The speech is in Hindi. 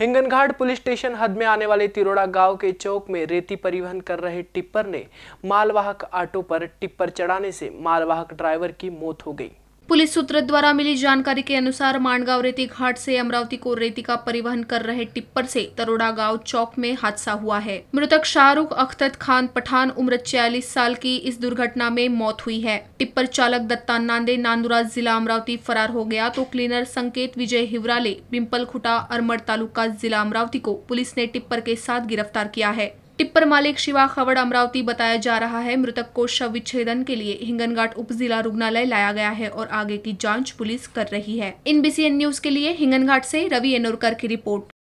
हिंगनघाट पुलिस स्टेशन हद में आने वाले तिरोड़ा गांव के चौक में रेती परिवहन कर रहे टिप्पर ने मालवाहक ऑटो पर टिप्पर चढ़ाने से मालवाहक ड्राइवर की मौत हो गई पुलिस सूत्र द्वारा मिली जानकारी के अनुसार मांडगांव रेती घाट से अमरावती को रेती का परिवहन कर रहे टिप्पर से तरोड़ा गांव चौक में हादसा हुआ है मृतक शाहरुख अख्तर खान पठान उम्र छियालीस साल की इस दुर्घटना में मौत हुई है टिप्पर चालक दत्ता नांदे नांदुरा जिला अमरावती फरार हो गया तो क्लीनर संकेत विजय हिवराले पिम्पल खुटा अरमड़ तालुका जिला अमरावती को पुलिस ने टिप्पर के साथ गिरफ्तार किया है टिप्पर मालिक शिवा खवड़ अमरावती बताया जा रहा है मृतक को शव विच्छेदन के लिए हिंगनघाट उप जिला रुग्णालय लाया गया है और आगे की जांच पुलिस कर रही है इन बीसीएन न्यूज के लिए हिंगनघाट से रवि एनोरकर की रिपोर्ट